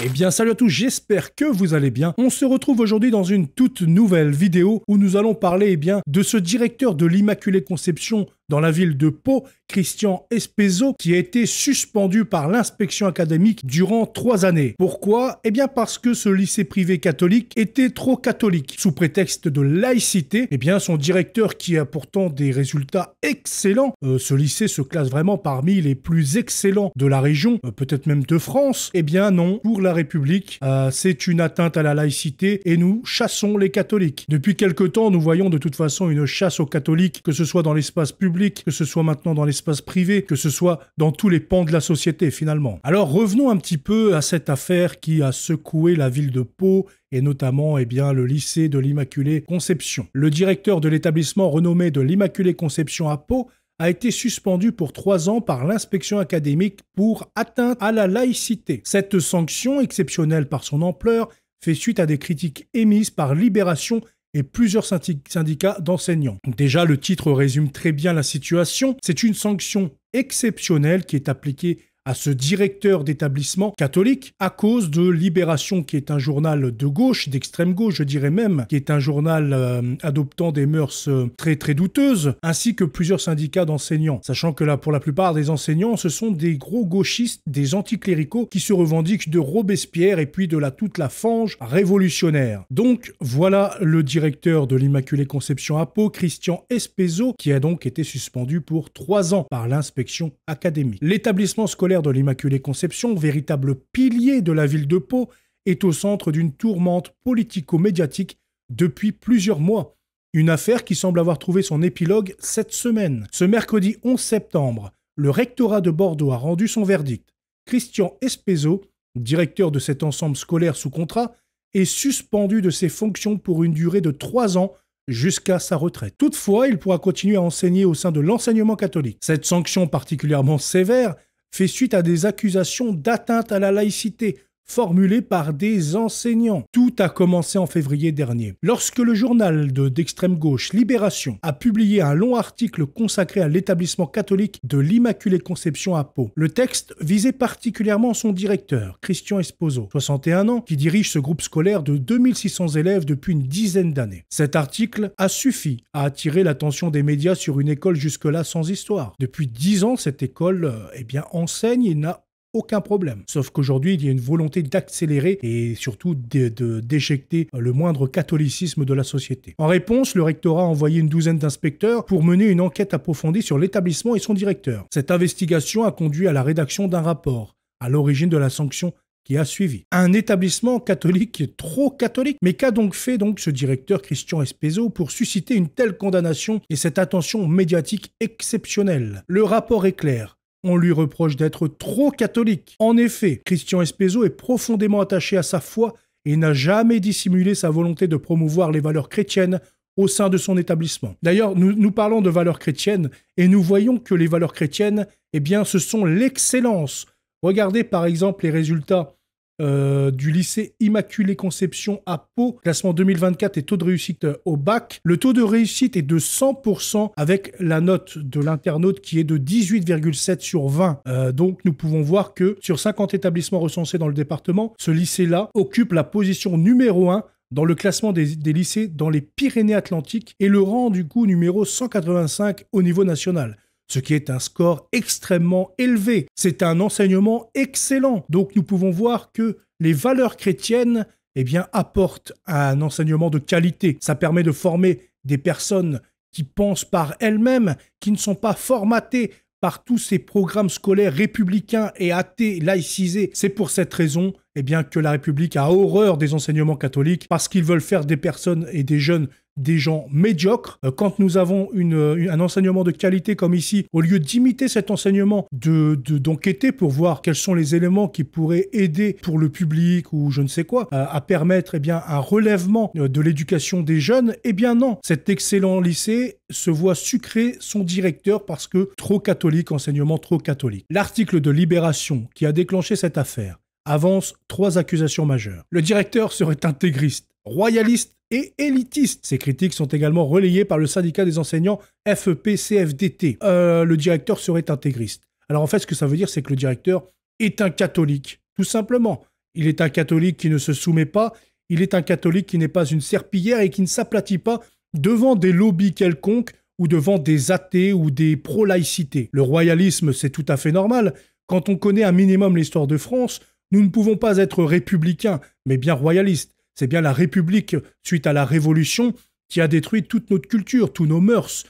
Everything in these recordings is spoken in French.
Eh bien salut à tous, j'espère que vous allez bien. On se retrouve aujourd'hui dans une toute nouvelle vidéo où nous allons parler eh bien, de ce directeur de l'Immaculée Conception dans la ville de Pau, Christian Espezo, qui a été suspendu par l'inspection académique durant trois années. Pourquoi Eh bien parce que ce lycée privé catholique était trop catholique. Sous prétexte de laïcité, eh bien son directeur, qui a pourtant des résultats excellents, euh, ce lycée se classe vraiment parmi les plus excellents de la région, euh, peut-être même de France, eh bien non, pour la République, euh, c'est une atteinte à la laïcité et nous chassons les catholiques. Depuis quelque temps, nous voyons de toute façon une chasse aux catholiques, que ce soit dans l'espace public, que ce soit maintenant dans l'espace privé, que ce soit dans tous les pans de la société finalement. Alors revenons un petit peu à cette affaire qui a secoué la ville de Pau et notamment eh bien, le lycée de l'Immaculée Conception. Le directeur de l'établissement renommé de l'Immaculée Conception à Pau a été suspendu pour trois ans par l'inspection académique pour atteinte à la laïcité. Cette sanction, exceptionnelle par son ampleur, fait suite à des critiques émises par Libération et plusieurs syndicats d'enseignants. Déjà, le titre résume très bien la situation. C'est une sanction exceptionnelle qui est appliquée à ce directeur d'établissement catholique à cause de Libération, qui est un journal de gauche, d'extrême gauche, je dirais même, qui est un journal euh, adoptant des mœurs euh, très très douteuses, ainsi que plusieurs syndicats d'enseignants. Sachant que là, pour la plupart des enseignants, ce sont des gros gauchistes, des anticléricaux qui se revendiquent de Robespierre et puis de la toute la fange révolutionnaire. Donc voilà le directeur de l'Immaculée Conception à Pau, Christian Espezo, qui a donc été suspendu pour trois ans par l'inspection académique. L'établissement scolaire de l'Immaculée Conception, véritable pilier de la ville de Pau, est au centre d'une tourmente politico-médiatique depuis plusieurs mois. Une affaire qui semble avoir trouvé son épilogue cette semaine. Ce mercredi 11 septembre, le rectorat de Bordeaux a rendu son verdict. Christian Espeso, directeur de cet ensemble scolaire sous contrat, est suspendu de ses fonctions pour une durée de trois ans jusqu'à sa retraite. Toutefois, il pourra continuer à enseigner au sein de l'enseignement catholique. Cette sanction particulièrement sévère fait suite à des accusations d'atteinte à la laïcité formulé par des enseignants. Tout a commencé en février dernier, lorsque le journal d'extrême gauche Libération a publié un long article consacré à l'établissement catholique de l'Immaculée Conception à Pau. Le texte visait particulièrement son directeur, Christian Esposo, 61 ans, qui dirige ce groupe scolaire de 2600 élèves depuis une dizaine d'années. Cet article a suffi à attirer l'attention des médias sur une école jusque-là sans histoire. Depuis dix ans, cette école euh, eh bien, enseigne et n'a aucun problème. Sauf qu'aujourd'hui, il y a une volonté d'accélérer et surtout d'éjecter le moindre catholicisme de la société. En réponse, le rectorat a envoyé une douzaine d'inspecteurs pour mener une enquête approfondie sur l'établissement et son directeur. Cette investigation a conduit à la rédaction d'un rapport à l'origine de la sanction qui a suivi. Un établissement catholique trop catholique. Mais qu'a donc fait donc ce directeur Christian Espeso pour susciter une telle condamnation et cette attention médiatique exceptionnelle Le rapport est clair. On lui reproche d'être trop catholique. En effet, Christian Espézo est profondément attaché à sa foi et n'a jamais dissimulé sa volonté de promouvoir les valeurs chrétiennes au sein de son établissement. D'ailleurs, nous, nous, parlons de valeurs chrétiennes et nous voyons que les valeurs chrétiennes, eh bien, ce sont l'excellence. Regardez par exemple les résultats euh, du lycée Immaculée Conception à Pau, classement 2024 et taux de réussite au bac. Le taux de réussite est de 100% avec la note de l'internaute qui est de 18,7 sur 20. Euh, donc nous pouvons voir que sur 50 établissements recensés dans le département, ce lycée-là occupe la position numéro 1 dans le classement des, des, lycées dans les Pyrénées-Atlantiques et le rang du coup numéro 185 au niveau national ce qui est un score extrêmement élevé. C'est un enseignement excellent. Donc nous pouvons voir que les valeurs chrétiennes eh bien, apportent un enseignement de qualité. Ça permet de former des personnes qui pensent par elles-mêmes, qui ne sont pas formatées par tous ces programmes scolaires républicains et athées laïcisés. C'est pour cette raison eh bien, que la République a horreur des enseignements catholiques parce qu'ils veulent faire des personnes et des jeunes des gens médiocres. Euh, quand nous avons euh, un enseignement de qualité comme ici, au lieu d'imiter cet enseignement, de d'enquêter pour voir quels sont les éléments qui pourraient aider pour le public ou je ne sais quoi euh, à, permettre eh bien un relèvement de l'éducation des jeunes, eh bien non. Cet excellent lycée se voit sucrer son directeur parce que trop catholique, enseignement trop catholique. L'article de Libération qui a déclenché cette affaire avance trois accusations majeures. Le directeur serait intégriste, royaliste et élitiste. Ces critiques sont également relayées par le syndicat des enseignants FEP-CFDT. Euh, le directeur serait intégriste. Alors en fait, ce que ça veut dire, c'est que le directeur est un catholique, tout simplement. Il est un catholique qui ne se soumet pas, il est un catholique qui n'est pas une serpillière et qui ne s'aplatit pas devant des lobbies quelconques ou devant des athées ou des pro-laïcités. Le royalisme, c'est tout à fait normal. Quand on connaît un minimum l'histoire de France, nous ne pouvons pas être républicains, mais bien royalistes. C'est bien la République, suite à la Révolution, qui a détruit toute notre culture, tous nos mœurs,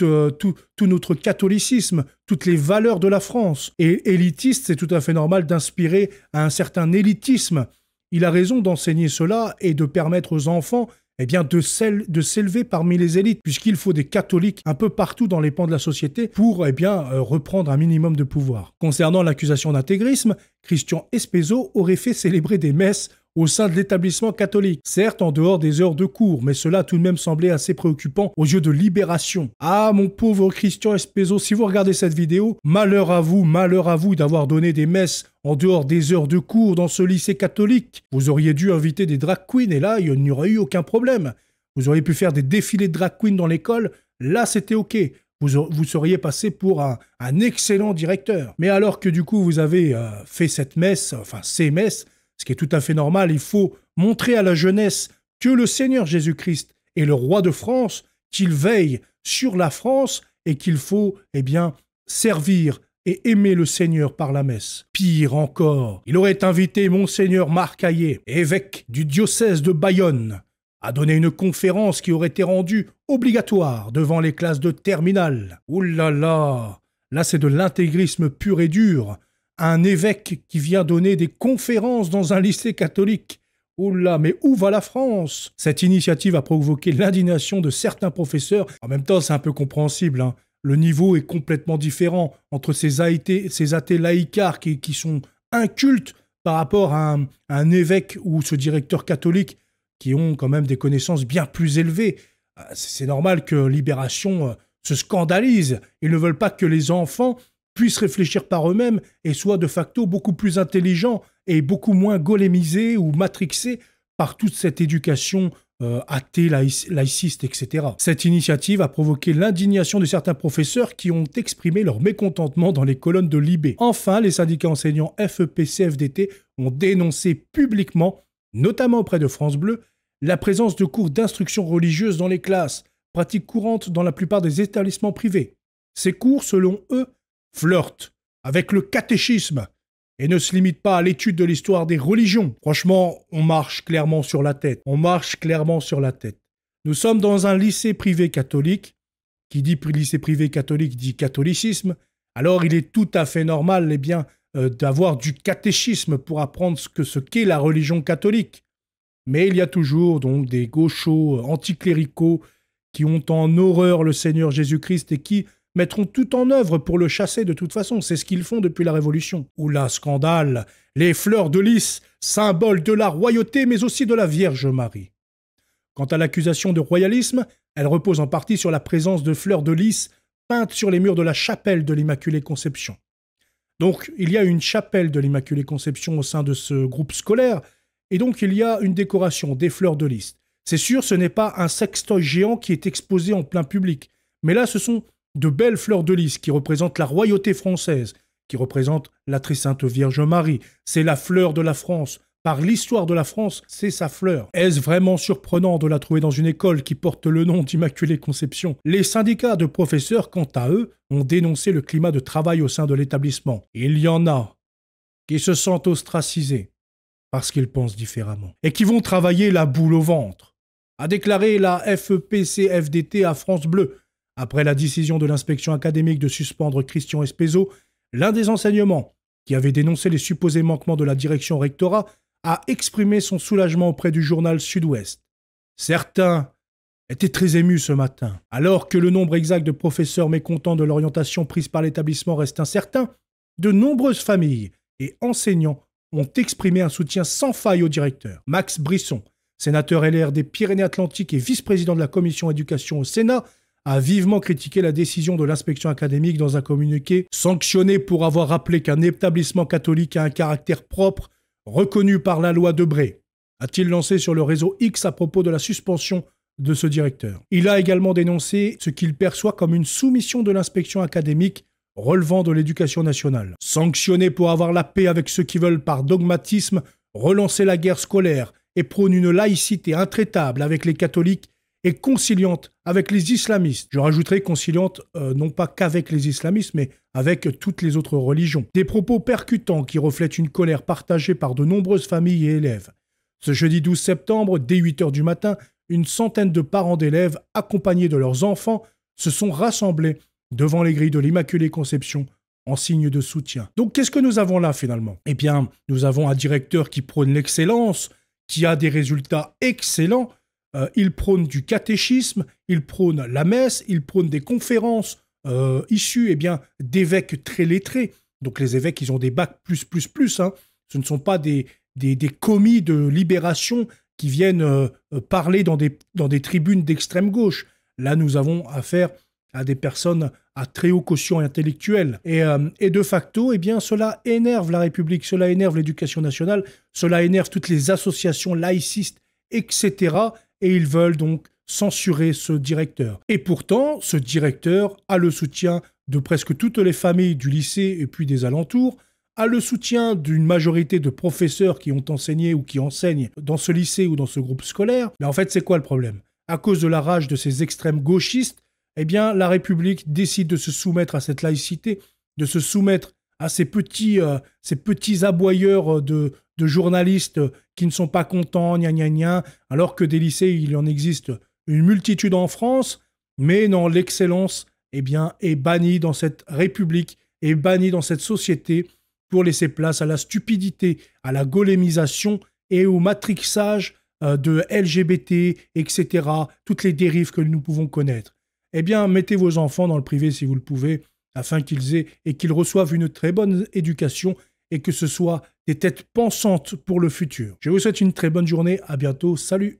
euh, tout, notre catholicisme, toutes les valeurs de la France. Et élitiste, c'est tout à fait normal d'inspirer à un certain élitisme. Il a raison d'enseigner cela et de permettre aux enfants eh bien, de, s'élever parmi les élites, puisqu'il faut des catholiques un peu partout dans les pans de la société pour eh bien, euh, reprendre un minimum de pouvoir. Concernant l'accusation d'intégrisme, Christian espézo aurait fait célébrer des messes au sein de l'établissement catholique, certes en dehors des heures de cours, mais cela tout de même semblait assez préoccupant aux yeux de Libération. Ah mon pauvre Christian Espeso, si vous regardez cette vidéo, malheur à vous, malheur à vous d'avoir donné des messes en dehors des heures de cours dans ce lycée catholique. Vous auriez dû inviter des drag queens et là, il n'y aurait eu aucun problème. Vous auriez pu faire des défilés de drag queens dans l'école, là c'était ok. Vous, vous, seriez passé pour un, excellent directeur. Mais alors que du coup vous avez euh, fait cette messe, enfin ces messes, ce qui est tout à fait normal. Il faut montrer à la jeunesse que le Seigneur Jésus-Christ est le roi de France, qu'il veille sur la France et qu'il faut, eh bien, servir et aimer le Seigneur par la messe. Pire encore, il aurait invité monseigneur Marc évêque du diocèse de Bayonne, à donner une conférence qui aurait été rendue obligatoire devant les classes de terminale. Ouh là là, là c'est de l'intégrisme pur et dur, un évêque qui vient donner des conférences dans un lycée catholique. Oula, oh mais où va la France Cette initiative a provoqué l'indignation de certains professeurs. En même temps, c'est un peu compréhensible. Hein. Le niveau est complètement différent entre ces, athées, ces qui, sont incultes par rapport à un, à un évêque ou ce directeur catholique qui ont quand même des connaissances bien plus élevées. Euh, c'est normal que Libération euh, se scandalise. Ils ne veulent pas que les enfants puissent réfléchir par eux-mêmes et soient de facto beaucoup plus intelligents et beaucoup moins golémisés ou matrixés par toute cette éducation euh, athée, laïciste, etc. Cette initiative a provoqué l'indignation de certains professeurs qui ont exprimé leur mécontentement dans les colonnes de l'IB. Enfin, les syndicats enseignants fep ont dénoncé publiquement, notamment auprès de France Bleu, la présence de cours d'instruction religieuse dans les classes, pratique courante dans la plupart des établissements privés. Ces cours, selon eux, flirte avec le catéchisme et ne se limite pas à l'étude de l'histoire des religions. Franchement, on marche clairement sur la tête. On marche clairement sur la tête. Nous sommes dans un lycée privé catholique. Qui dit lycée privé catholique dit catholicisme. Alors il est tout à fait normal, eh bien, euh, d'avoir du catéchisme pour apprendre ce que ce qu'est la religion catholique. Mais il y a toujours donc des gauchos euh, anticléricaux qui ont en horreur le Seigneur Jésus-Christ et qui mettront tout en œuvre pour le chasser de toute façon. C'est ce qu'ils font depuis la Révolution. Oula, scandale Les fleurs de lys, symbole de la royauté mais aussi de la Vierge Marie. Quant à l'accusation de royalisme, elle repose en partie sur la présence de fleurs de lys peintes sur les murs de la chapelle de l'Immaculée Conception. Donc, il y a une chapelle de l'Immaculée Conception au sein de ce groupe scolaire, et donc il y a une décoration, des fleurs de lys. C'est sûr, ce n'est pas un sextoy géant qui est exposé en plein public, mais là, ce sont de belles fleurs de lys qui représentent la royauté française, qui représentent la très sainte Vierge Marie. C'est la fleur de la France. Par l'histoire de la France, c'est sa fleur. Est-ce vraiment surprenant de la trouver dans une école qui porte le nom d'Immaculée Conception Les syndicats de professeurs, quant à eux, ont dénoncé le climat de travail au sein de l'établissement. Il y en a qui se sentent ostracisés parce qu'ils pensent différemment et qui vont travailler la boule au ventre, a déclaré la FEPCFDT à France Bleu après la décision de l'inspection académique de suspendre Christian Espeso, l'un des enseignements qui avait dénoncé les supposés manquements de la direction rectorat a exprimé son soulagement auprès du journal Sud-Ouest. Certains étaient très émus ce matin. Alors que le nombre exact de professeurs mécontents de l'orientation prise par l'établissement reste incertain, de nombreuses familles et enseignants ont exprimé un soutien sans faille au directeur. Max Brisson, sénateur LR des Pyrénées-Atlantiques et vice-président de la commission éducation au Sénat, a vivement critiqué la décision de l'inspection académique dans un communiqué, sanctionné pour avoir rappelé qu'un établissement catholique a un caractère propre reconnu par la loi Debré, a-t-il lancé sur le réseau X à propos de la suspension de ce directeur. Il a également dénoncé ce qu'il perçoit comme une soumission de l'inspection académique relevant de l'éducation nationale. Sanctionné pour avoir la paix avec ceux qui veulent par dogmatisme relancer la guerre scolaire et prône une laïcité intraitable avec les catholiques et conciliante avec les islamistes. Je rajouterai conciliante euh, non pas qu'avec les islamistes, mais avec toutes les autres religions. Des propos percutants qui reflètent une colère partagée par de nombreuses familles et élèves. Ce jeudi 12 septembre, dès 8h du matin, une centaine de parents d'élèves accompagnés de leurs enfants se sont rassemblés devant les grilles de l'Immaculée Conception en signe de soutien. Donc qu'est-ce que nous avons là finalement Eh bien, nous avons un directeur qui prône l'excellence, qui a des résultats excellents, euh, ils il prône du catéchisme, il prône la messe, il prône des conférences euh, issues eh bien, d'évêques très lettrés. Donc les évêques, ils ont des bacs plus, plus, plus. Hein. Ce ne sont pas des, des, commis de libération qui viennent euh, parler dans des, dans des tribunes d'extrême gauche. Là, nous avons affaire à des personnes à très haut caution intellectuel. Et, et, de facto, eh bien, cela énerve la République, cela énerve l'éducation nationale, cela énerve toutes les associations laïcistes, etc., et ils veulent donc censurer ce directeur. Et pourtant, ce directeur a le soutien de presque toutes les familles du lycée et puis des alentours, a le soutien d'une majorité de professeurs qui ont enseigné ou qui enseignent dans ce lycée ou dans ce groupe scolaire. Mais en fait, c'est quoi le problème À cause de la rage de ces extrêmes gauchistes, eh bien, la République décide de se soumettre à cette laïcité, de se soumettre à ces petits, euh, ces petits aboyeurs euh, de, journalistes euh, qui ne sont pas contents, gna gna gna, alors que des lycées, il en existe une multitude en France, mais non, l'excellence eh bien, est bannie dans cette République, est bannie dans cette société pour laisser place à la stupidité, à la golémisation et au matrixage de LGBT, etc., toutes les dérives que nous pouvons connaître. Eh bien, mettez vos enfants dans le privé si vous le pouvez, afin qu'ils aient et qu'ils reçoivent une très bonne éducation et que ce soit des têtes pensantes pour le futur. Je vous souhaite une très bonne journée, à bientôt, salut